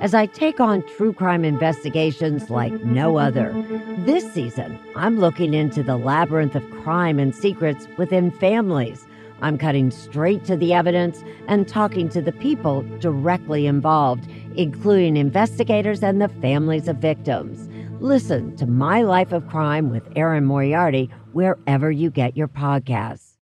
as I take on true crime investigations like no other. This season, I'm looking into the labyrinth of crime and secrets within families. I'm cutting straight to the evidence and talking to the people directly involved, including investigators and the families of victims. Listen to My Life of Crime with Aaron Moriarty wherever you get your podcasts.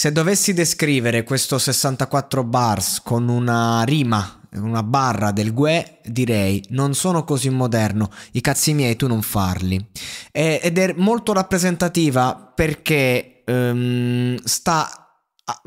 Se dovessi descrivere questo 64 bars con una rima, una barra del Gue, direi non sono così moderno, i cazzi miei tu non farli. E, ed è molto rappresentativa perché um, sta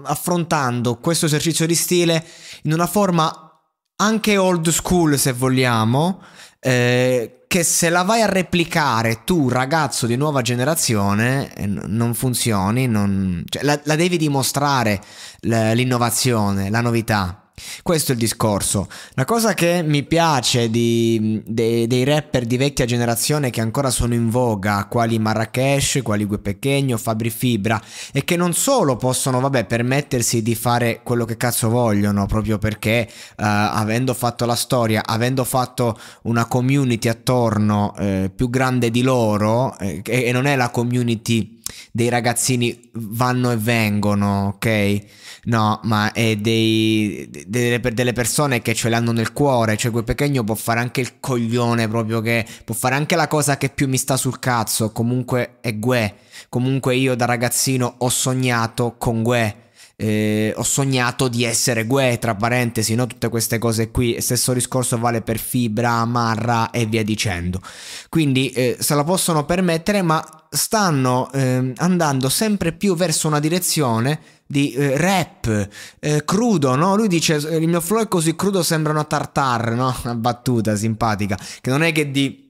affrontando questo esercizio di stile in una forma anche old school se vogliamo, eh, che se la vai a replicare tu ragazzo di nuova generazione eh, non funzioni, non... Cioè, la, la, devi dimostrare l'innovazione, la novità. Questo è il discorso. La cosa che mi piace di, de, dei rapper di vecchia generazione che ancora sono in voga, quali Marrakesh, quali Gue Pechegno, Fabri Fibra, è che non solo possono, vabbè, permettersi di fare quello che cazzo vogliono, proprio perché eh, avendo fatto la storia, avendo fatto una community attorno eh, più grande di loro, eh, e non è la community dei ragazzini vanno e vengono, ok? No, ma è dei, delle, delle persone che ce l'hanno nel cuore, cioè quel pechegno può fare anche il coglione proprio che può fare anche la cosa che più mi sta sul cazzo, comunque è Gue, comunque io da ragazzino ho sognato con Gue. Eh, ho sognato di essere Gue, tra parentesi, no? tutte queste cose qui. Stesso discorso vale per Fibra, Marra e via dicendo. Quindi eh, se la possono permettere, ma stanno eh, andando sempre più verso una direzione di eh, rap eh, crudo, no? Lui dice il mio flow è così crudo sembra una tartar, no? Una battuta simpatica, che non è che di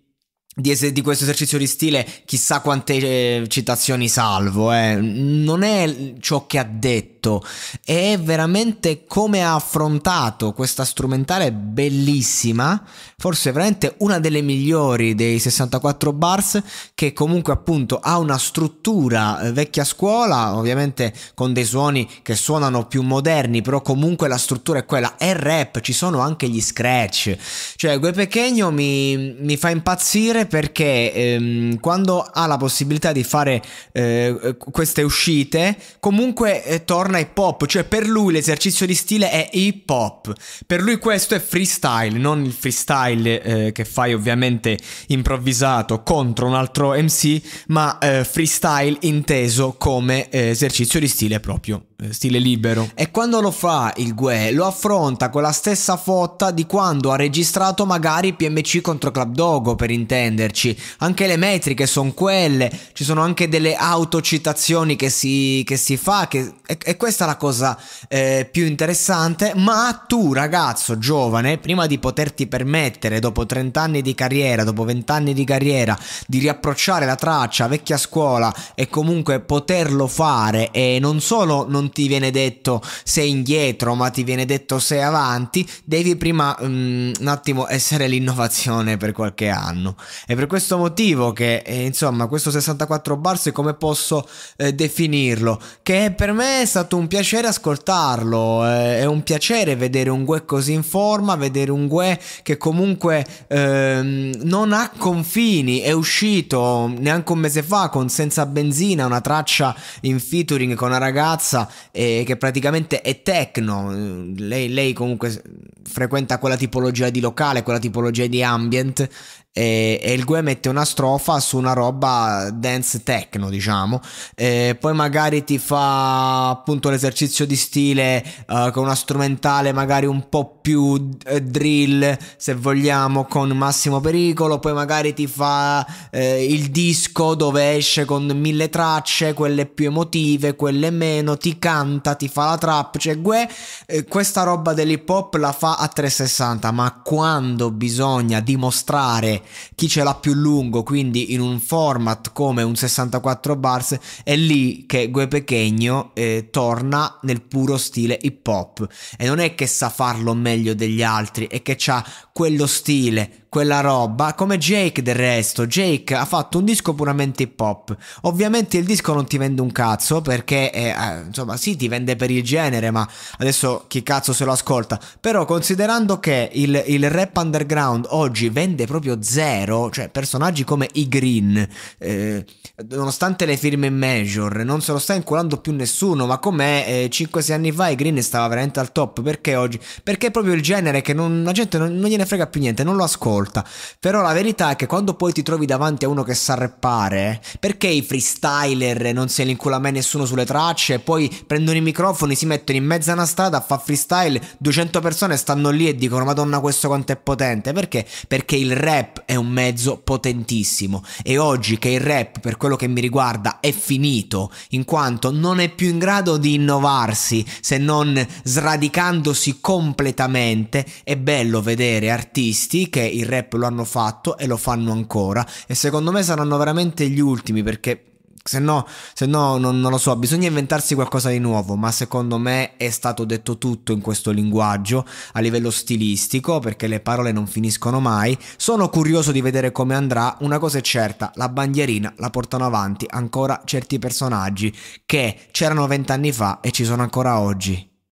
di, es- di, questo esercizio di stile chissà quante eh, citazioni salvo, eh. non è ciò che ha detto detto e veramente come ha affrontato questa strumentale bellissima, forse veramente una delle migliori dei 64 bars che comunque appunto ha una struttura eh, vecchia scuola, ovviamente con dei suoni che suonano più moderni, però comunque la struttura è quella, è rap, ci sono anche gli scratch, cioè Gue Pechegno mi, mi, fa impazzire perché ehm, quando ha la possibilità di fare eh, queste uscite comunque eh, torna torna hip hop, cioè per lui l'esercizio di stile è hip hop, per lui questo è freestyle, non il freestyle eh, che fai ovviamente improvvisato contro un altro MC, ma eh, freestyle inteso come eh, esercizio di stile proprio stile libero. E quando lo fa il Gue, lo affronta con la stessa fotta di quando ha registrato magari PMC contro Club Dogo, per intenderci. Anche le metriche sono quelle, ci sono anche delle autocitazioni che si, che si fa, che, e, e, questa è la cosa eh, più interessante. Ma tu, ragazzo giovane, prima di poterti permettere, dopo 30 anni di carriera, dopo 20 anni di carriera, di riapprocciare la traccia vecchia scuola e comunque poterlo fare e non solo non ti viene detto se indietro, ma ti viene detto se avanti, devi prima um, un attimo essere l'innovazione per qualche anno. È per questo motivo che, eh, insomma, questo 64 bars come posso eh, definirlo, che per me è stato un piacere ascoltarlo, eh, è un piacere vedere un Gue così in forma, vedere un Gue che comunque ehm, non ha confini, è uscito neanche un mese fa con Senza Benzina, una traccia in featuring con una ragazza eh, che praticamente è techno, lei, lei, comunque frequenta quella tipologia di locale, quella tipologia di ambient eh, e il Gue mette una strofa su una roba dance techno diciamo, eh, poi magari ti fa appunto l'esercizio di stile eh, con una strumentale magari un po' più eh, drill se vogliamo con massimo pericolo poi magari ti fa eh, il disco dove esce con mille tracce quelle più emotive quelle meno ti canta ti fa la trap cioè gue eh, questa roba dell'hip hop la fa a 360 ma quando bisogna dimostrare chi ce l'ha più lungo quindi in un format come un 64 bars è lì che gue pechegno eh, torna nel puro stile hip hop e non è che sa farlo meglio meglio degli altri e che ha quello stile quella roba, come Jake del resto. Jake ha fatto un disco puramente hip hop. Ovviamente il disco non ti vende un cazzo perché, eh, eh, insomma, sì, ti vende per il genere, ma adesso chi cazzo se lo ascolta. Però considerando che il, il rap underground oggi vende proprio zero, cioè personaggi come i Green, eh, nonostante le firme major, non se lo sta inculando più nessuno, ma com'è eh, 5-6 anni fa i Green stava veramente al top. Perché oggi? Perché è proprio il genere che non, la gente non, non gliene frega più niente, non lo ascolta ascolta. Però la verità è che quando poi ti trovi davanti a uno che sa rappare, perché i freestyler non se li incula mai nessuno sulle tracce, poi prendono i microfoni, si mettono in mezzo a una strada a fare freestyle, 200 persone stanno lì e dicono "Madonna, questo quanto è potente". Perché? Perché il rap è un mezzo potentissimo e oggi che il rap, per quello che mi riguarda, è finito, in quanto non è più in grado di innovarsi se non sradicandosi completamente, è bello vedere artisti che il rap lo hanno fatto e lo fanno ancora e secondo me saranno veramente gli ultimi perché se no, se no non, non, lo so, bisogna inventarsi qualcosa di nuovo, ma secondo me è stato detto tutto in questo linguaggio a livello stilistico, perché le parole non finiscono mai. Sono curioso di vedere come andrà, una cosa è certa, la bandierina la portano avanti ancora certi personaggi che c'erano vent'anni fa e ci sono ancora oggi.